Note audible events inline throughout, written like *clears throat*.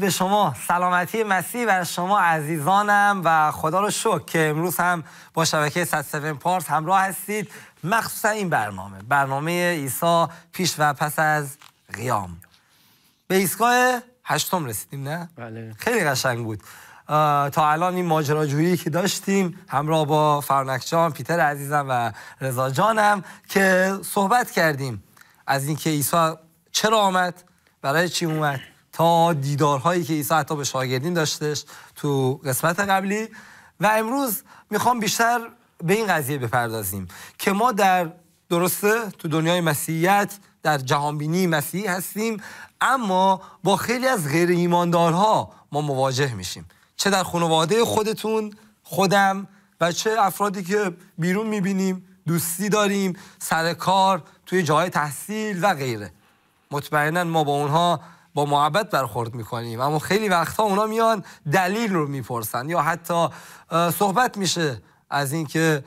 به شما سلامتی مسیح بر شما عزیزانم و خدا رو شکر که امروز هم با شبکه 107 پارس همراه هستید مخصوصا این برنامه برنامه عیسی پیش و پس از قیام به ایستگاه هشتم رسیدیم نه؟ بله. خیلی قشنگ بود تا الان این ماجراجویی که داشتیم همراه با فرنک جان، پیتر عزیزم و رضا جانم که صحبت کردیم از اینکه عیسی چرا آمد برای چی اومد تا دیدارهایی که عیسی حتی به شاگردین داشتش تو قسمت قبلی و امروز میخوام بیشتر به این قضیه بپردازیم که ما در درسته تو دنیای مسیحیت در جهانبینی مسیحی هستیم اما با خیلی از غیر ایماندارها ما مواجه میشیم چه در خانواده خودتون خودم و چه افرادی که بیرون میبینیم دوستی داریم سر کار توی جای تحصیل و غیره مطمئنا ما با اونها با محبت برخورد میکنیم اما خیلی وقتها اونا میان دلیل رو میپرسن یا حتی صحبت میشه از اینکه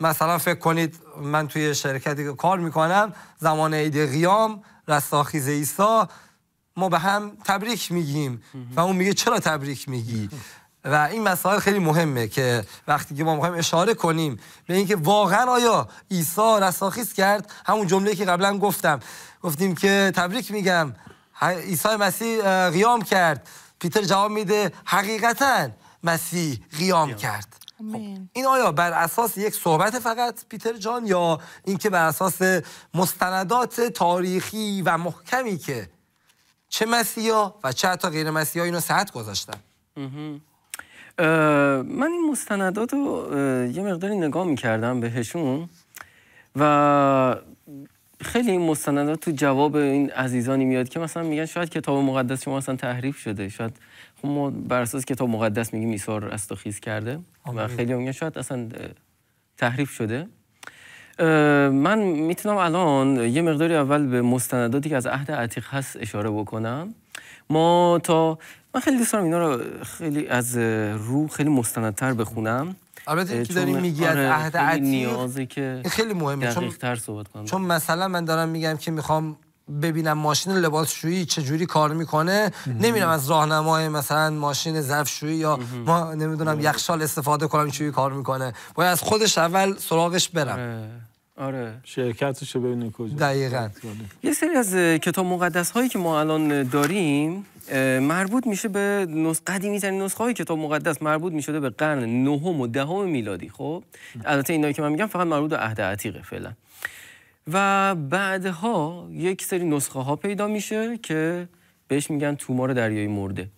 مثلا فکر کنید من توی شرکتی کار میکنم زمان عید قیام رستاخیز عیسی ما به هم تبریک میگیم و اون میگه چرا تبریک میگی و این مسائل خیلی مهمه که وقتی ما میخوایم اشاره کنیم به اینکه واقعا آیا عیسی رستاخیز کرد همون جمله که قبلا گفتم گفتیم که تبریک میگم عیسی مسیح قیام کرد پیتر جواب میده حقیقتا مسیح قیام کرد خب این آیا بر اساس یک صحبت فقط پیتر جان یا اینکه بر اساس مستندات تاریخی و محکمی که چه مسیحا و چه حتی غیر مسیحا اینو صحت گذاشتن من این مستندات رو یه مقداری نگاه میکردم بهشون و خیلی این مستندات تو جواب این عزیزانی میاد که مثلا میگن شاید کتاب مقدس شما اصلا تحریف شده شاید خب ما بر اساس کتاب مقدس میگیم ایثار استخیز کرده و خیلی میگن شاید اصلا تحریف شده من میتونم الان یه مقداری اول به مستنداتی که از عهد عتیق هست اشاره بکنم ما تا من خیلی دوست دارم اینا رو خیلی از رو خیلی مستندتر بخونم البته اینکه داری میگی از آره، عهد عتیق نیازه که خیلی مهمه چون تر صحبت کنم چون مثلا من دارم میگم که میخوام ببینم ماشین لباسشویی چه جوری کار میکنه نمیرم از راهنمای مثلا ماشین شویی یا ما نمیدونم یخشال استفاده کنم چه کار میکنه باید از خودش اول سراغش برم آره. آره شرکتش ببینید کجا دقیقا یه سری از کتاب مقدس هایی که ما الان داریم مربوط میشه به نس... قدیمی ترین نسخه های کتاب مقدس مربوط میشده به قرن نهم و دهم میلادی خب البته اینایی که من میگم فقط مربوط به عهد عتیقه فعلا و بعدها یک سری نسخه ها پیدا میشه که بهش میگن تومار دریایی مرده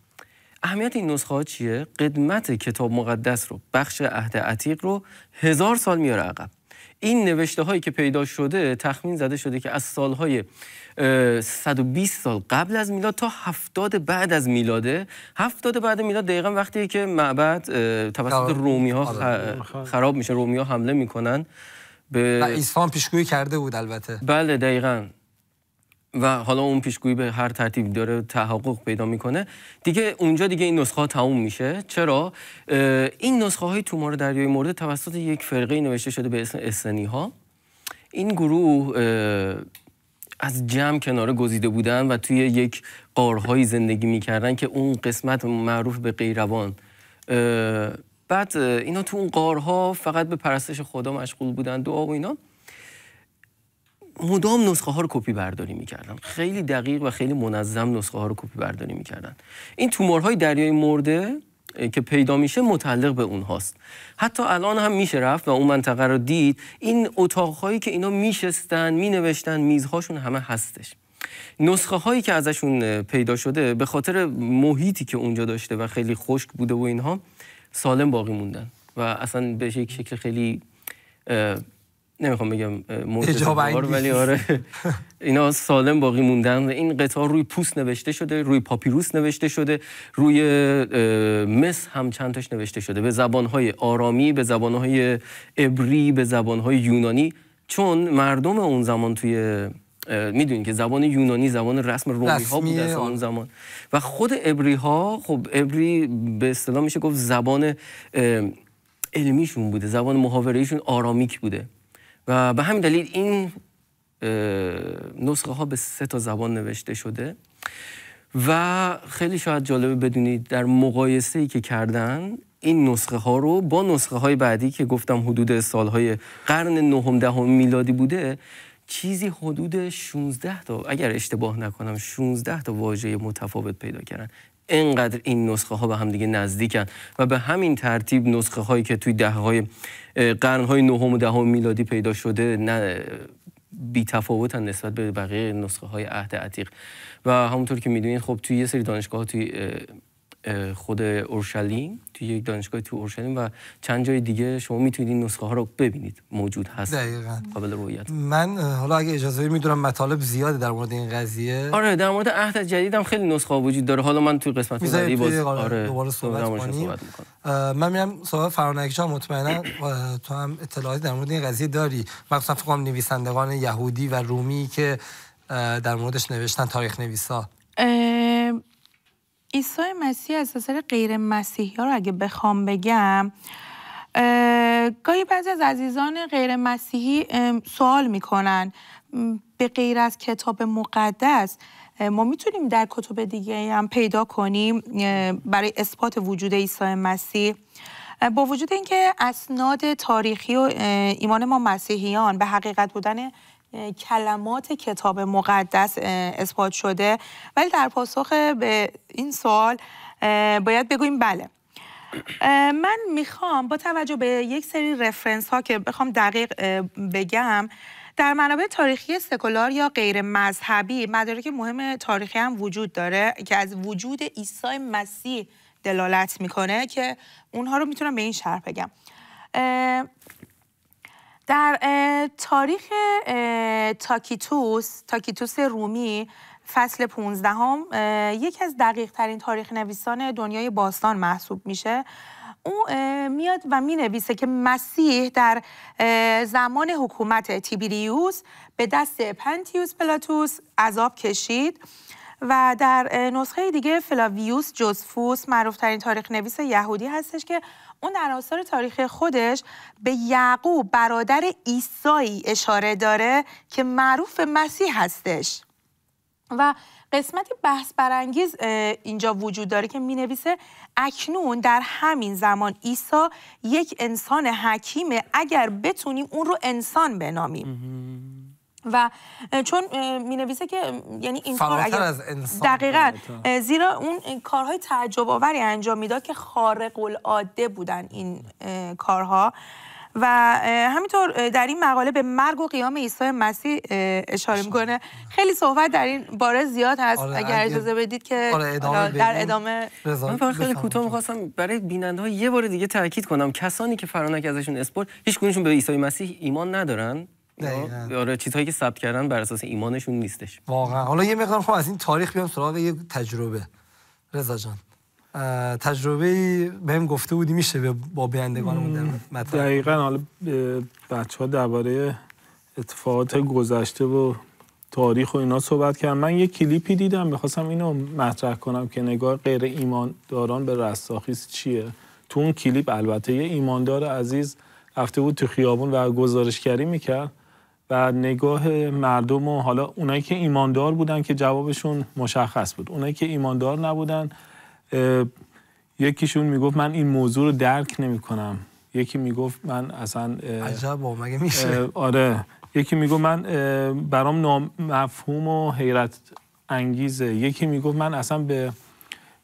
اهمیت این نسخه ها چیه؟ قدمت کتاب مقدس رو بخش عهد عتیق رو هزار سال میاره عقب این نوشته هایی که پیدا شده تخمین زده شده که از سالهای 120 سال قبل از میلاد تا 70 بعد از میلاده 70 بعد میلاد دقیقا وقتی که معبد توسط رومی ها خراب میشه رومی ها حمله میکنن به ایستان پیشگویی کرده بود البته بله دقیقا و حالا اون پیشگویی به هر ترتیب داره تحقق پیدا میکنه دیگه اونجا دیگه این نسخه ها تموم میشه چرا این نسخه های تومار دریای مورد توسط یک فرقه نوشته شده به اسم اسنی ها این گروه از جمع کناره گزیده بودن و توی یک قارهایی زندگی میکردن که اون قسمت معروف به قیروان بعد اینا تو اون قارها فقط به پرستش خدا مشغول بودن دعا و اینا مدام نسخه ها رو کپی برداری میکردن خیلی دقیق و خیلی منظم نسخه ها رو کپی برداری میکردن این تومورهای دریای مرده که پیدا میشه متعلق به اونهاست حتی الان هم میشه رفت و اون منطقه رو دید این اتاقهایی که اینا میشستن مینوشتن میزهاشون همه هستش نسخه هایی که ازشون پیدا شده به خاطر محیطی که اونجا داشته و خیلی خشک بوده و اینها سالم باقی موندن و اصلا به یک شکل خیلی نمیخوام بگم ولی آره *laughs* اینا سالم باقی موندن این قطار روی پوست نوشته شده روی پاپیروس نوشته شده روی مس هم چند تاش نوشته شده به زبانهای آرامی به زبانهای عبری به زبانهای یونانی چون مردم اون زمان توی میدونی که زبان یونانی زبان رسم رومی ها بود از اون زمان و خود ابری ها خب عبری به اصطلاح میشه گفت زبان علمیشون بوده زبان ایشون آرامیک بوده و به همین دلیل این نسخه ها به سه تا زبان نوشته شده و خیلی شاید جالبه بدونید در مقایسه ای که کردن این نسخه ها رو با نسخه های بعدی که گفتم حدود سالهای قرن نهم دهم میلادی بوده چیزی حدود 16 تا اگر اشتباه نکنم 16 تا واژه متفاوت پیدا کردن اینقدر این نسخه ها به هم دیگه نزدیکن و به همین ترتیب نسخه هایی که توی دهه های قرن های نهم و دهم میلادی پیدا شده نه بی تفاوتن نسبت به بقیه نسخه های عهد عتیق و همونطور که میدونید خب توی یه سری دانشگاه توی خود اورشلیم تو یک دانشگاه تو اورشلیم و چند جای دیگه شما میتونید این نسخه ها رو ببینید موجود هست قابل رویت من حالا اگه اجازه میدونم مطالب زیاده در مورد این قضیه آره در مورد عهد جدید هم خیلی نسخه ها وجود داره حالا من تو قسمت بعدی باز آره دوباره صحبت, صحبت کنیم من میرم صحبت فرانک ها مطمئنا تو هم اطلاعاتی در مورد این قضیه داری مخصوصا نویسندگان یهودی و رومی که در موردش نوشتن تاریخ نویسا عیسی مسیح از اثر غیر مسیحی ها رو اگه بخوام بگم گاهی بعضی از عزیزان غیر مسیحی سوال میکنن به غیر از کتاب مقدس ما میتونیم در کتب دیگه هم پیدا کنیم برای اثبات وجود عیسی مسیح با وجود اینکه اسناد تاریخی و ایمان ما مسیحیان به حقیقت بودن کلمات کتاب مقدس اثبات شده ولی در پاسخ به این سوال باید بگویم بله من میخوام با توجه به یک سری رفرنس ها که بخوام دقیق بگم در منابع تاریخی سکولار یا غیر مذهبی مدارک مهم تاریخی هم وجود داره که از وجود عیسی مسیح دلالت میکنه که اونها رو میتونم به این شرح بگم در تاریخ تاکیتوس تاکیتوس رومی فصل 15 هم یکی از دقیق ترین تاریخ نویسان دنیای باستان محسوب میشه او میاد و می نویسه که مسیح در زمان حکومت تیبریوس به دست پنتیوس پلاتوس عذاب کشید و در نسخه دیگه فلاویوس جوزفوس ترین تاریخ نویس یهودی هستش که اون در آثار تاریخی خودش به یعقوب برادر ایسایی اشاره داره که معروف مسیح هستش و قسمتی بحث برانگیز اینجا وجود داره که می نویسه اکنون در همین زمان ایسا یک انسان حکیمه اگر بتونیم اون رو انسان بنامیم و چون می نویسه که یعنی این کار اگر از دقیقا آره، زیرا اون کارهای تعجب آوری انجام میداد که خارق العاده بودن این کارها و همینطور در این مقاله به مرگ و قیام عیسی مسیح اشاره میکنه خیلی صحبت در این باره زیاد هست آره، اگر اجازه بدید که آره، در ادامه من خیلی کوتاه میخواستم برای بیننده ها یه بار دیگه تاکید کنم کسانی که فرانک ازشون اسپورت هیچ به عیسی مسیح ایمان ندارن دقیقا. آره چیزهایی که ثبت کردن بر اساس ایمانشون نیستش واقعا حالا یه مقدار خب از این تاریخ بیام سراغ یه تجربه رضا جان تجربه بهم گفته بودی میشه به با بینندگانمون مطلب دقیقا حالا بچه‌ها درباره اتفاقات گذشته و تاریخ و اینا صحبت کردن من یه کلیپی دیدم میخواستم اینو مطرح کنم که نگاه غیر ایمانداران به رستاخیز چیه تو اون کلیپ البته یه ایماندار عزیز رفته بود تو خیابون و گزارشگری میکرد نگاه مردم و حالا اونایی که ایماندار بودن که جوابشون مشخص بود اونایی که ایماندار نبودن یکیشون میگفت من این موضوع رو درک نمیکنم یکی میگفت من اصلا عجب مگه میشه آره یکی میگفت من برام نامفهوم و حیرت انگیزه یکی میگفت من اصلا به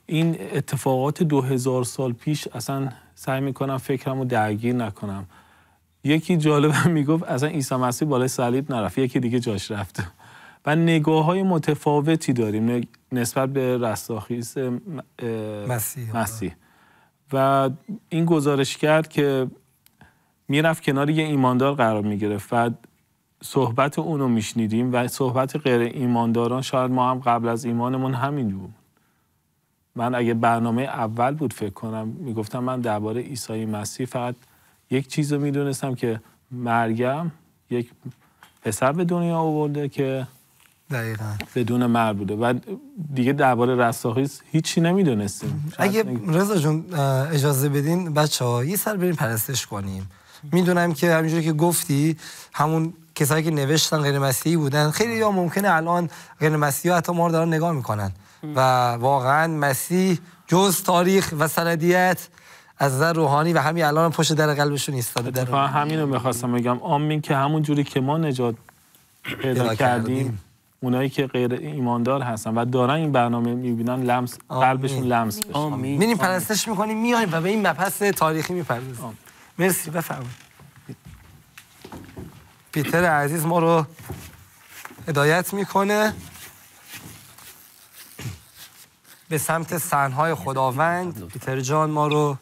این اتفاقات دو هزار سال پیش اصلا سعی میکنم فکرم رو درگیر نکنم یکی جالب میگفت اصلا عیسی مسیح بالای صلیب نرفت یکی دیگه جاش رفته و نگاه های متفاوتی داریم نسبت به رستاخیز مسیح, مسیح. و این گزارش کرد که میرفت کنار یه ایماندار قرار میگرفت و صحبت اونو میشنیدیم و صحبت غیر ایمانداران شاید ما هم قبل از ایمانمون همین بود من اگه برنامه اول بود فکر کنم میگفتم من درباره عیسی مسیح فقط یک چیز رو میدونستم که مرگم یک پسر به دنیا آورده که دقیقا. بدون مر بوده و دیگه درباره رستاخیز هیچی نمیدونستیم اگه رضا جون اجازه بدین بچه ها یه سر بریم پرستش کنیم میدونم که همینجوری که گفتی همون کسایی که نوشتن غیر مسیحی بودن خیلی یا ممکنه الان غیر مسیحی حتی ما رو دارن نگاه میکنن و واقعا مسیح جز تاریخ و سندیت از نظر روحانی و همین الان هم پشت در قلبشون ایستاده در همین رو میخواستم بگم آمین که همون جوری که ما نجات پیدا کردیم اونایی که غیر ایماندار هستن و دارن این برنامه میبینن لمس قلبشون لمس بشه آمین میریم پرستش میکنیم میایم و به این مبحث تاریخی میپردازیم مرسی بفرمایید پیتر عزیز ما رو هدایت میکنه به سمت سنهای خداوند پیتر جان ما رو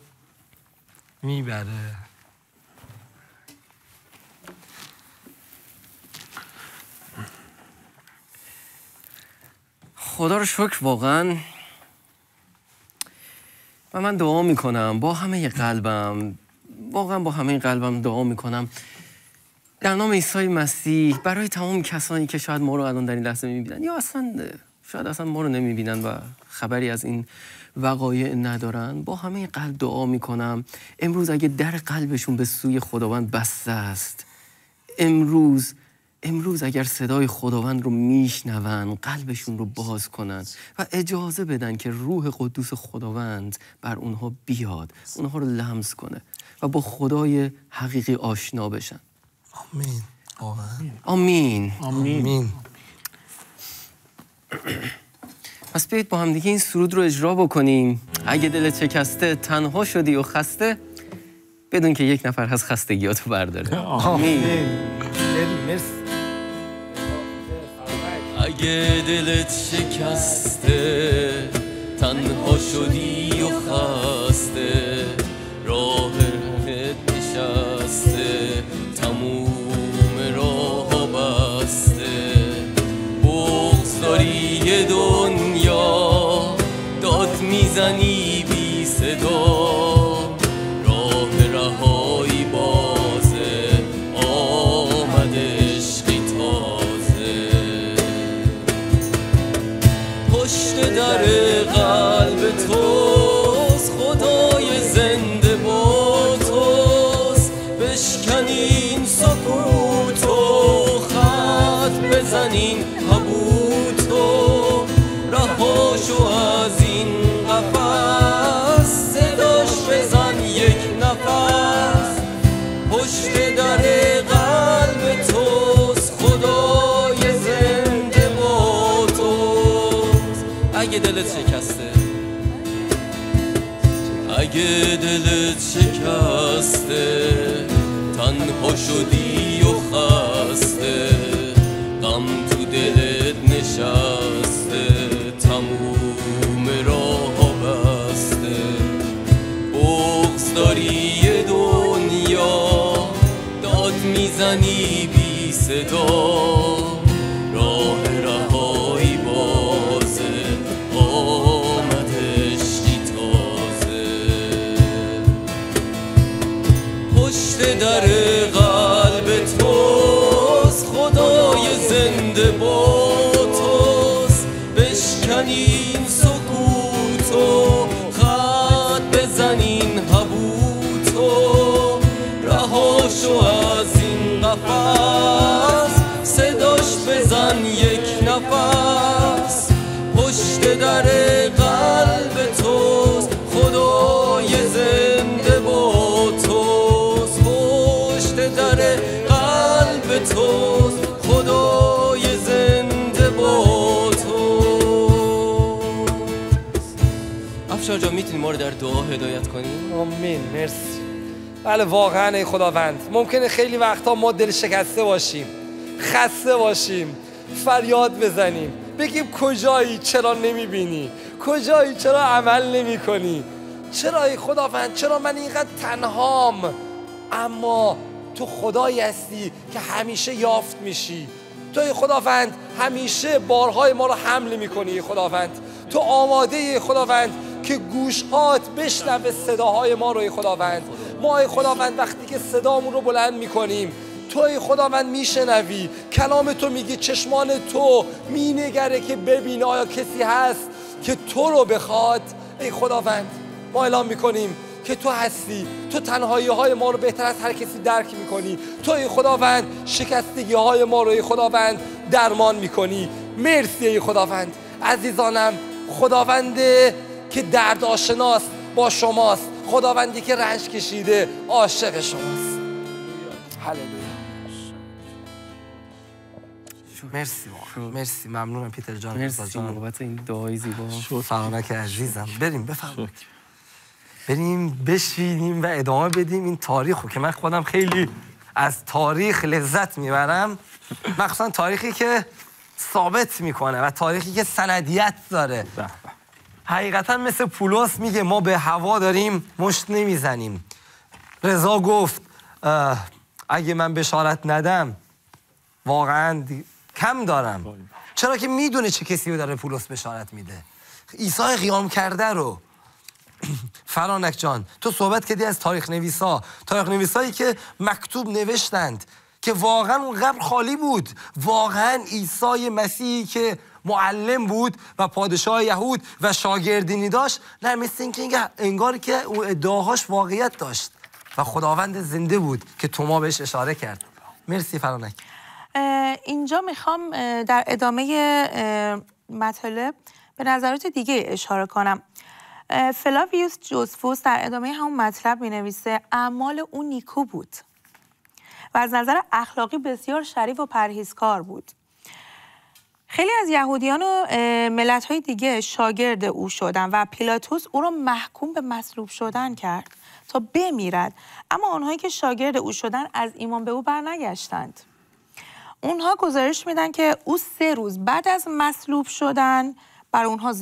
میبره خدا رو شکر واقعا و من دعا میکنم با همه قلبم واقعا با همه قلبم دعا میکنم در نام عیسی مسیح برای تمام کسانی که شاید ما رو الان در این لحظه میبینن یا اصلا شاید اصلا ما رو نمیبینن و خبری از این وقایع ندارن با همه قلب دعا میکنم امروز اگه در قلبشون به سوی خداوند بسته است امروز امروز اگر صدای خداوند رو میشنوند قلبشون رو باز کنن و اجازه بدن که روح قدوس خداوند بر اونها بیاد اونها رو لمس کنه و با خدای حقیقی آشنا بشن آمین آمین آمین, آمین. *clears throat* پس بیایید با دیگه این سرود رو اجرا بکنیم اگه دلت شکسته تنها شدی و خسته بدون که یک نفر هست خستگیاتو برداره آمین اگه دلت شکسته تنها شدی و خسته 膝に دلت شکسته تنها شدی و خسته غم تو دلت نشسته تموم راه بسته بغز داری دنیا داد میزنی بی صدا مشا جا میتونی ما رو در دعا هدایت کنی؟ آمین مرسی بله واقعا ای خداوند ممکنه خیلی وقتا ما دل شکسته باشیم خسته باشیم فریاد بزنیم بگیم کجایی چرا نمیبینی کجایی چرا عمل نمی کنی چرا ای خداوند چرا من اینقدر تنهام اما تو خدایی هستی که همیشه یافت میشی تو ای خداوند همیشه بارهای ما رو حمل میکنی ای خداوند تو آماده ای خداوند که گوشهات بشنوه صداهای ما رو ای خداوند ما ای خداوند وقتی که صدامون رو بلند میکنیم تو ای خداوند میشنوی کلام تو میگی چشمان تو مینگره که ببینه آیا کسی هست که تو رو بخواد ای خداوند ما اعلام میکنیم که تو هستی تو تنهایی های ما رو بهتر از هر کسی درک میکنی تو ای خداوند شکستگی های ما رو ای خداوند درمان میکنی مرسی ای خداوند عزیزانم خداوند که درد آشناست با شماست خداوندی که رنج کشیده عاشق شماست هللویا مرسی مرسی ممنونم پیتر جان مرسی بابت این دعای زیبا فرانک عزیزم بریم بفرمایید بریم بشینیم و ادامه بدیم این تاریخو که من خودم خیلی از تاریخ لذت میبرم مخصوصا تاریخی که ثابت میکنه و تاریخی که سندیت داره حقیقتا مثل پولس میگه ما به هوا داریم مشت نمیزنیم رضا گفت اگه من بشارت ندم واقعا کم دارم چرا که میدونه چه کسی رو داره پولوس بشارت میده عیسی قیام کرده رو *clears throat* فرانک جان تو صحبت کردی از تاریخ نویسا تاریخ نویسایی که مکتوب نوشتند که واقعا اون قبر خالی بود واقعا عیسی مسیحی که معلم بود و پادشاه یهود و شاگردینی داشت نه مثل اینکه انگار که او ادعاهاش واقعیت داشت و خداوند زنده بود که توما بهش اشاره کرد مرسی فرانک اینجا میخوام در ادامه مطلب به نظرات دیگه اشاره کنم فلاویوس جوزفوس در ادامه همون مطلب مینویسه اعمال او نیکو بود و از نظر اخلاقی بسیار شریف و پرهیزکار بود خیلی از یهودیان و ملت های دیگه شاگرد او شدن و پیلاتوس او را محکوم به مصلوب شدن کرد تا بمیرد اما آنهایی که شاگرد او شدن از ایمان به او برنگشتند اونها گزارش میدن که او سه روز بعد از مصلوب شدن بر اونها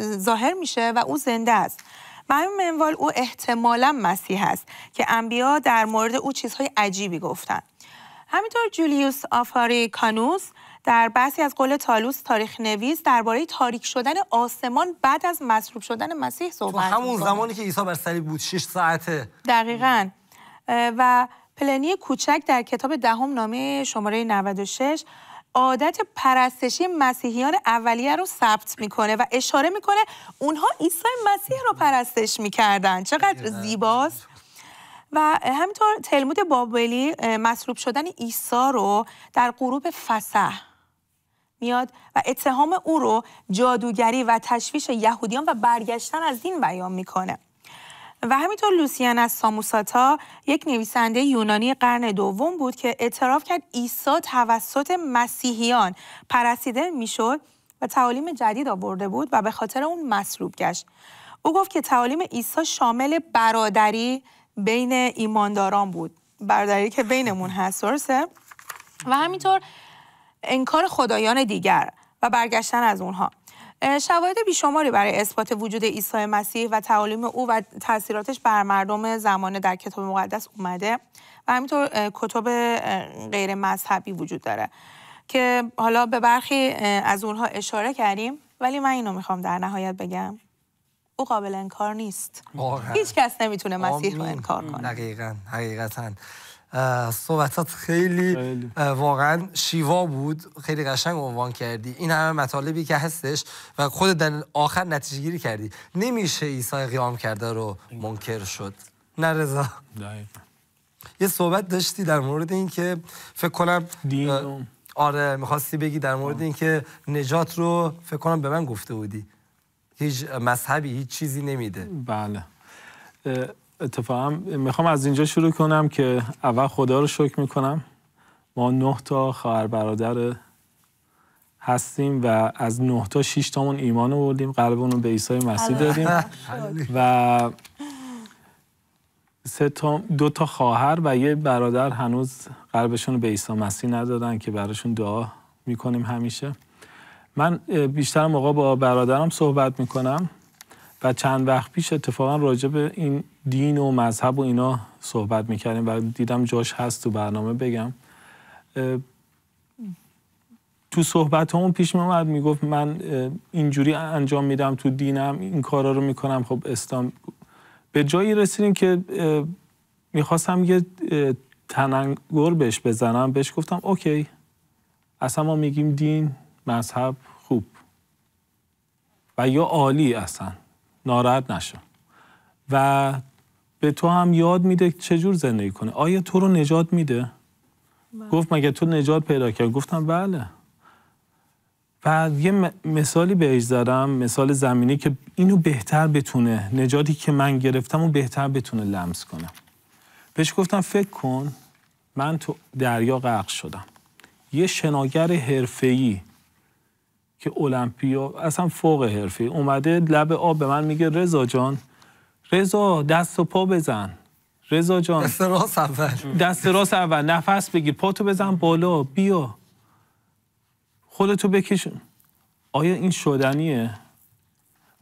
ظاهر میشه و او زنده است و همین منوال او احتمالا مسیح است که انبیا در مورد او چیزهای عجیبی گفتند همینطور جولیوس آفاری کانوس در بعضی از قول تالوس تاریخ نویس درباره تاریک شدن آسمان بعد از مصروب شدن مسیح صحبت تو همون زمانی که عیسی بر صلیب بود 6 ساعته دقیقا و پلنی کوچک در کتاب دهم نامه شماره 96 عادت پرستشی مسیحیان اولیه رو ثبت میکنه و اشاره میکنه اونها عیسی مسیح رو پرستش میکردن چقدر زیباست و همینطور تلمود بابلی مصروب شدن عیسی رو در غروب فسح میاد و اتهام او رو جادوگری و تشویش یهودیان و برگشتن از دین بیان میکنه و همینطور لوسیان از ساموساتا یک نویسنده یونانی قرن دوم بود که اعتراف کرد عیسی توسط مسیحیان پرستیده میشد و تعالیم جدید آورده بود و به خاطر اون مصروب گشت او گفت که تعالیم عیسی شامل برادری بین ایمانداران بود برادری که بینمون هست درسته و همینطور انکار خدایان دیگر و برگشتن از اونها شواهد بیشماری برای اثبات وجود عیسی مسیح و تعالیم او و تاثیراتش بر مردم زمانه در کتاب مقدس اومده و همینطور کتب غیر مذهبی وجود داره که حالا به برخی از اونها اشاره کردیم ولی من اینو میخوام در نهایت بگم او قابل انکار نیست آه. هیچ کس نمیتونه مسیح رو انکار کنه دقیقا حقیقتا صحبتات خیلی, واقعا شیوا بود خیلی قشنگ عنوان کردی این همه مطالبی که هستش و خود در آخر نتیجه گیری کردی نمیشه عیسی قیام کرده رو منکر شد نه رضا یه صحبت داشتی در مورد این که فکر کنم دین آره میخواستی بگی در مورد این که نجات رو فکر کنم به من گفته بودی هیچ مذهبی هیچ چیزی نمیده بله اتفاقا میخوام از اینجا شروع کنم که اول خدا رو شکر میکنم ما نه تا خواهر برادر هستیم و از نه تا شش تامون ایمان آوردیم قلبمون به عیسی مسیح دادیم *laughs* و سه تا دو تا خواهر و یه برادر هنوز قلبشون به عیسی مسیح ندادن که براشون دعا میکنیم همیشه من بیشتر موقع با برادرم صحبت میکنم و چند وقت پیش اتفاقا راجع به این دین و مذهب و اینا صحبت میکردیم و دیدم جاش هست تو برنامه بگم تو صحبت همون پیش میامد میگفت من اینجوری انجام میدم تو دینم این کارا رو میکنم خب اسلام به جایی رسیدیم که میخواستم یه تننگر بهش بزنم بهش گفتم اوکی اصلا ما میگیم دین مذهب خوب و یا عالی اصلا ناراحت نشو و به تو هم یاد میده چجور زندگی کنه آیا تو رو نجات میده؟ بله. گفت مگه تو نجات پیدا کرد؟ گفتم بله و یه مثالی بهش زدم مثال زمینی که اینو بهتر بتونه نجاتی که من گرفتم و بهتر بتونه لمس کنه بهش گفتم فکر کن من تو دریا غرق شدم یه شناگر حرفه‌ای که المپیا اصلا فوق حرفه اومده لب آب به من میگه رضا جان رضا دست و پا بزن رضا جان دست راست اول دست راست اول نفس بگیر پاتو بزن بالا بیا خودتو بکش آیا این شدنیه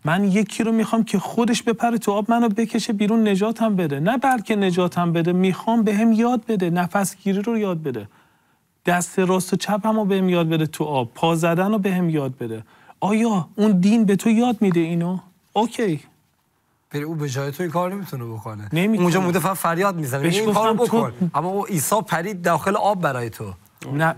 من یکی رو میخوام که خودش بپره تو آب منو بکشه بیرون نجاتم بده نه بلکه نجاتم بده میخوام بهم به یاد بده نفس گیری رو یاد بده دست راست و چپ هم بهم یاد بده تو آب پا زدن رو بهم یاد بده آیا اون دین به تو یاد میده اینو اوکی ولی او به جای تو این کار نمیتونه بکنه نمیتونه. اونجا موده فقط فریاد میزنه یعنی این کارو بکن اما او عیسی پرید داخل آب برای تو نه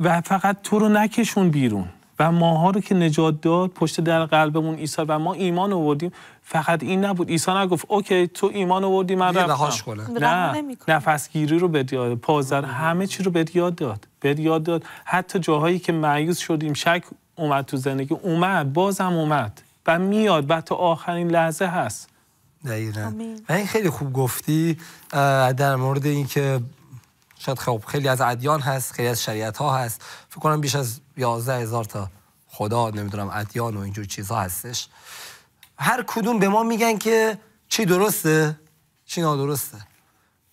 و فقط تو رو نکشون بیرون و ماها رو که نجات داد پشت در قلبمون عیسی و ما ایمان آوردیم فقط این نبود عیسی نگفت اوکی تو ایمان آوردی من رفتم نه نفسگیری رو به یاد پازر همه چی رو به یاد داد به یاد داد حتی جاهایی که معیوز شدیم شک اومد تو زندگی اومد بازم اومد و میاد و تا آخرین لحظه هست دقیقا و این خیلی خوب گفتی در مورد اینکه شاید خب خیلی از ادیان هست خیلی از شریعت ها هست فکر کنم بیش از 11 هزار تا خدا نمیدونم ادیان و اینجور چیزها هستش هر کدوم به ما میگن که چی درسته چی نادرسته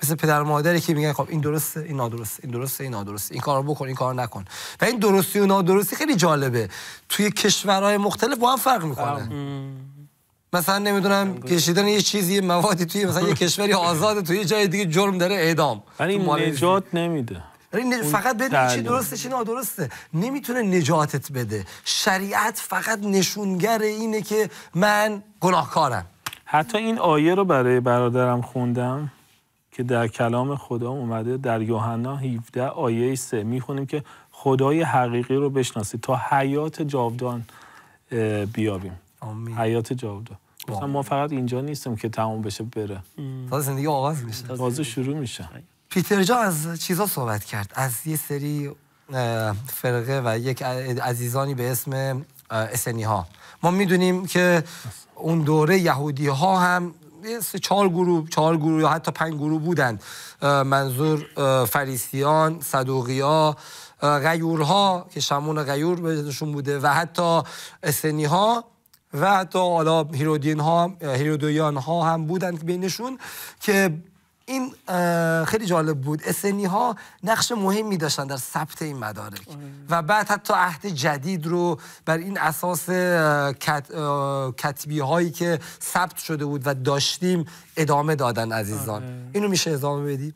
مثل پدر مادری که میگن خب این درسته این نادرسته این درسته این نادرسته این کارو بکن این کار نکن و این درستی و نادرستی خیلی جالبه توی کشورهای مختلف با هم فرق میکنه مثلا نمیدونم کشیدن یه چیزی موادی توی مثلا یه *laughs* کشوری آزاد توی جای دیگه جرم داره اعدام ولی نجات نمیده فقط بده چی درسته چی نادرسته نمیتونه نجاتت بده شریعت فقط نشونگر اینه که من گناهکارم حتی این آیه رو برای برادرم خوندم که در کلام خدا اومده در یوحنا 17 آیه 3 میخونیم که خدای حقیقی رو بشناسید تا حیات جاودان بیابیم حیات جاودان گفتم ما فقط اینجا نیستم که تمام بشه بره تازه زندگی آغاز میشه تازه شروع میشه پیتر جا از چیزا صحبت کرد از یه سری فرقه و یک عزیزانی به اسم اسنی ها ما میدونیم که اون دوره یهودی ها هم چهار گروه چهار گروه یا حتی پنج گروه بودند منظور فریسیان صدوقیا غیورها که شمون غیور بهشون بوده و حتی اسنی ها و حتی حالا هیرودین ها هیرودویان ها هم بودند بینشون که این خیلی جالب بود اسنی ها نقش مهمی داشتن در ثبت این مدارک و بعد حتی عهد جدید رو بر این اساس کتبی هایی که ثبت شده بود و داشتیم ادامه دادن عزیزان آره. اینو میشه ادامه بدید؟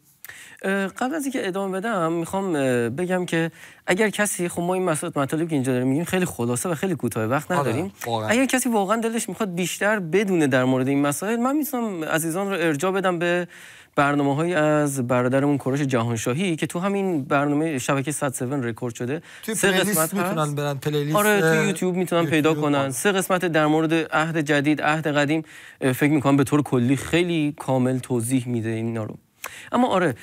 قبل از اینکه ادامه بدم میخوام بگم که اگر کسی خب ما این مسائل مطالب که اینجا داریم میگیم خیلی خلاصه و خیلی کوتاه وقت آره، نداریم اگر کسی واقعا دلش میخواد بیشتر بدونه در مورد این مسائل من میتونم عزیزان رو ارجاع بدم به برنامه های از برادرمون کروش جهانشاهی که تو همین برنامه شبکه 107 رکورد شده توی سه قسمت میتونن برن پلیلیست آره تو یوتیوب میتونن پیدا کنن سه قسمت در مورد عهد جدید عهد قدیم فکر میکنم به طور کلی خیلی کامل توضیح میده اینا رو اما آره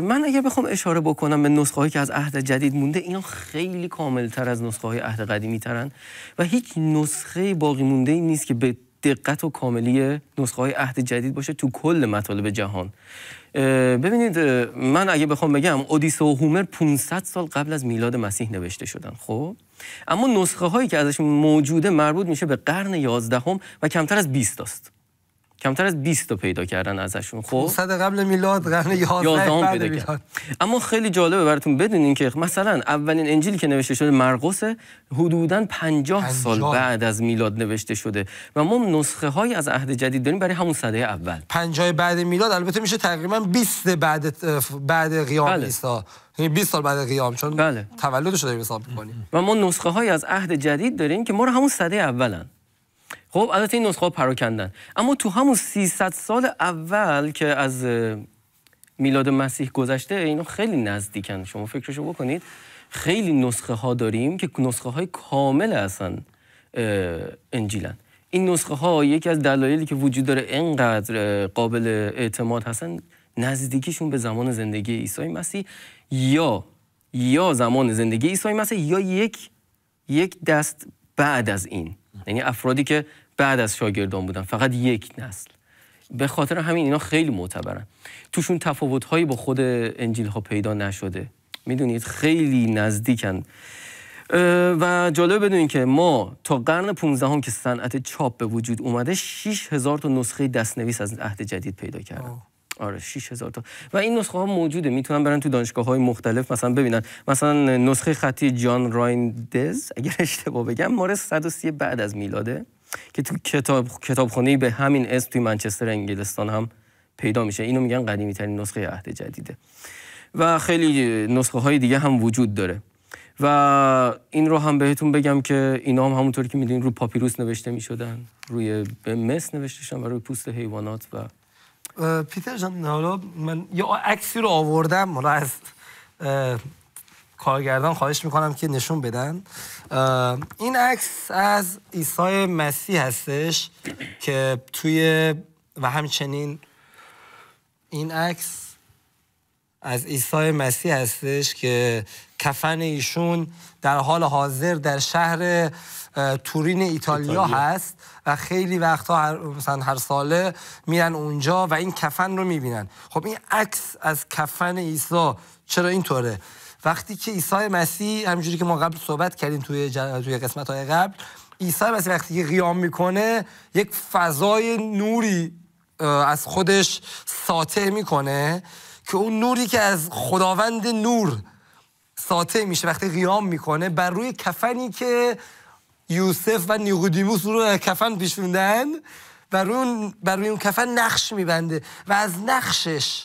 من اگر بخوام اشاره بکنم به نسخه هایی که از عهد جدید مونده اینا خیلی کامل تر از نسخه های عهد قدیمی ترن و هیچ نسخه باقی مونده ای نیست که به دقت و کاملی نسخه های عهد جدید باشه تو کل مطالب جهان ببینید من اگه بخوام بگم اودیسه و هومر 500 سال قبل از میلاد مسیح نوشته شدن خب اما نسخه هایی که ازش موجوده مربوط میشه به قرن 11 و کمتر از 20 است کمتر از 20 تا پیدا کردن ازشون خب صد قبل میلاد قرن 11 پیدا میلاد اما خیلی جالبه براتون بدونین که مثلا اولین انجیل که نوشته شده مرقس حدودا 50 سال بعد از میلاد نوشته شده و ما نسخه های از عهد جدید داریم برای همون سده اول 50 بعد میلاد البته میشه تقریبا 20 بعد بعد قیام بله. یعنی 20 سال بعد قیام چون بله. تولدش رو حساب می‌کنیم و ما نسخه های از عهد جدید داریم که ما رو همون سده اولن خب البته این نسخه ها پراکندن اما تو همون 300 سال اول که از میلاد مسیح گذشته اینا خیلی نزدیکن شما فکرشو بکنید خیلی نسخه ها داریم که نسخه های کامل هستن انجیلن این نسخه ها یکی از دلایلی که وجود داره انقدر قابل اعتماد هستن نزدیکیشون به زمان زندگی عیسی مسیح یا یا زمان زندگی عیسی مسیح یا یک یک دست بعد از این یعنی افرادی که بعد از شاگردان بودن فقط یک نسل به خاطر همین اینا خیلی معتبرن توشون تفاوتهایی با خود انجیل ها پیدا نشده میدونید خیلی نزدیکن و جالب بدونید که ما تا قرن 15 هم که صنعت چاپ به وجود اومده 6000 تا نسخه دستنویس از عهد جدید پیدا کردن آره 6000 تا و این نسخه ها موجوده میتونن برن تو دانشگاه های مختلف مثلا ببینن مثلا نسخه خطی جان رایندز اگر اشتباه بگم مار 130 بعد از میلاده که تو کتاب کتابخونه به همین اسم توی منچستر انگلستان هم پیدا میشه اینو میگن قدیمی ترین نسخه عهد جدیده و خیلی نسخه های دیگه هم وجود داره و این رو هم بهتون بگم که اینا هم همونطور که میدونین رو پاپیروس نوشته میشدن روی مس نوشته شدن و روی پوست حیوانات و پیتر جان حالا من یه عکسی رو آوردم حالا از کارگردان خواهش میکنم که نشون بدن این عکس از عیسی مسیح هستش که توی و همچنین این عکس از عیسی مسیح هستش که کفن ایشون در حال حاضر در شهر تورین ایتالیا, ایتالیا, هست و خیلی وقتها هر مثلا هر ساله میرن اونجا و این کفن رو میبینن خب این عکس از کفن عیسی چرا اینطوره وقتی که عیسی مسیح همینجوری که ما قبل صحبت کردیم توی توی قسمت های قبل عیسی مسیح وقتی که قیام میکنه یک فضای نوری از خودش ساطع میکنه که اون نوری که از خداوند نور ساطع میشه وقتی قیام میکنه بر روی کفنی که یوسف و نیقودیموس رو کفن پیشوندن و روی اون, کفن نقش میبنده و از نقشش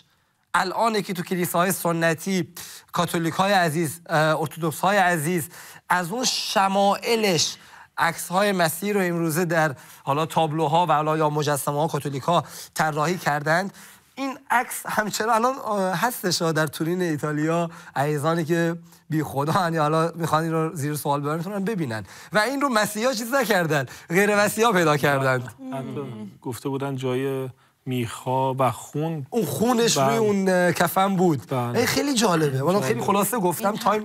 الان که تو کلیساهای سنتی کاتولیک های عزیز ارتودکس های عزیز از اون شمائلش عکس های مسیر رو امروزه در حالا تابلوها و حالا یا مجسمه ها کاتولیک ها طراحی کردند این عکس همچنان الان هستش در تورین ایتالیا عیزانی که بی خدا یا حالا میخوان این رو زیر سوال برن میتونن ببینن و این رو مسیحا چیز نکردن غیر مسیحا پیدا کردن گفته بودن جای میخا و خون اون خونش روی بله. اون کفن بود بله. ای خیلی جالبه ولی بله. خیلی خلاصه گفتم تایم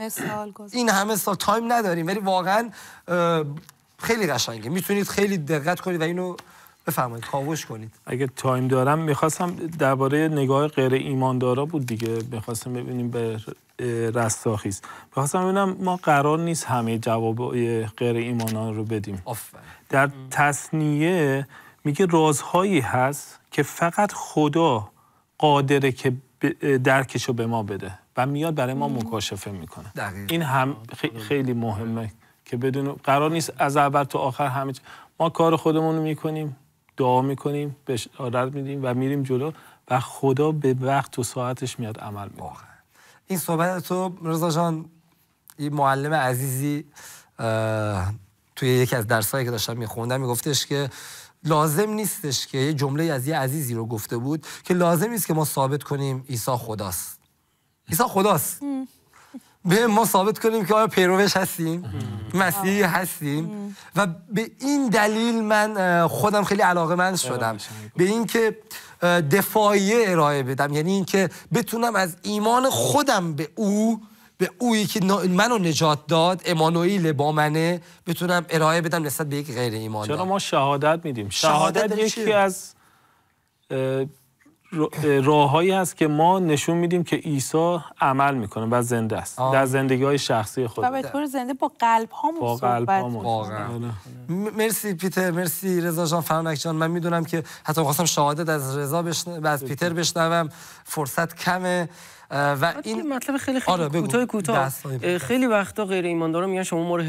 این همه سال تایم نداریم ولی واقعا خیلی قشنگه میتونید خیلی دقت کنید و اینو بفرمایید کاوش کنید اگه تایم دارم میخواستم درباره نگاه غیر ایماندارا بود دیگه میخواستم ببینیم به رستاخیز میخواستم ببینم ما قرار نیست همه جواب غیر ایمانان رو بدیم در تصنیه میگه رازهایی هست که فقط خدا قادره که درکش رو به ما بده و میاد برای ما مکاشفه میکنه دقیقا. این هم خیلی مهمه که بدون قرار نیست از اول تا آخر همه ما کار خودمون رو میکنیم دعا میکنیم به میدیم و میریم جلو و خدا به وقت و ساعتش میاد عمل میکنه این صحبت تو رضا جان این معلم عزیزی توی یکی از درسایی که داشتم میخوندم میگفتش که لازم نیستش که یه جمله از یه عزیزی رو گفته بود که لازم نیست که ما ثابت کنیم عیسی خداست عیسی خداست به ما ثابت کنیم که آیا پیروش هستیم مسیحی هستیم و به این دلیل من خودم خیلی علاقه من شدم به اینکه دفاعیه ارائه بدم یعنی اینکه بتونم از ایمان خودم به او به اویی که منو نجات داد امانویل با منه بتونم ارائه بدم نسبت به یک غیر ایمان چرا ما شهادت میدیم شهادت یکی از راههایی هست که ما نشون میدیم که عیسی عمل میکنه و زنده است آه. در زندگی های شخصی خود و به طور زنده با قلب هامون با قلب آره. مرسی پیتر مرسی رضا جان فرانک جان من میدونم که حتی خواستم شهادت از رضا بشن... از پیتر بشنوم فرصت کمه و آره، این مطلب خیلی خیلی آره، کوتاه کوتاه خیلی وقتا غیر ایماندارا میگن شما ما رو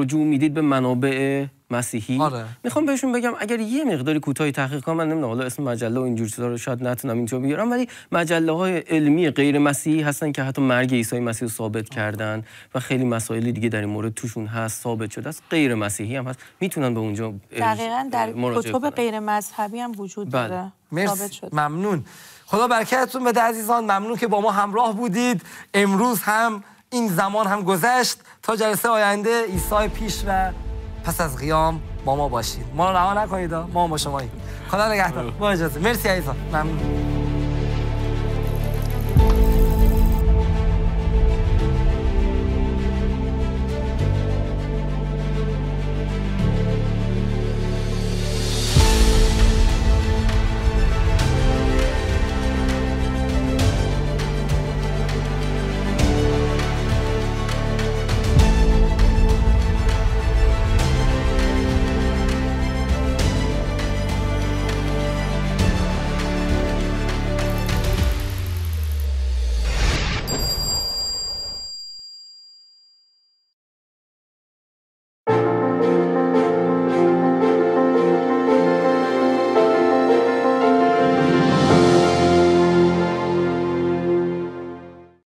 رجوع میدید به منابع مسیحی آره. میخوام بهشون بگم اگر یه مقداری کوتاهی تحقیق کنم من نمیدونم حالا اسم مجله و اینجور چیزا رو شاید نتونم اینجا بیارم ولی مجله های علمی غیر مسیحی هستن که حتی مرگ عیسی مسیح رو ثابت آه. کردن و خیلی مسائل دیگه در این مورد توشون هست ثابت شده است غیر مسیحی هم هست میتونن به اونجا دقیقاً در کتب غیر مذهبی هم وجود بله. داره مرسی ممنون خدا برکتتون بده عزیزان ممنون که با ما همراه بودید امروز هم این زمان هم گذشت تا جلسه آینده عیسی پیش و پس از قیام با ما باشید ما رو رها نکنید ما با شماییم خدا نگهدار با اجازه مرسی عیسی ممنون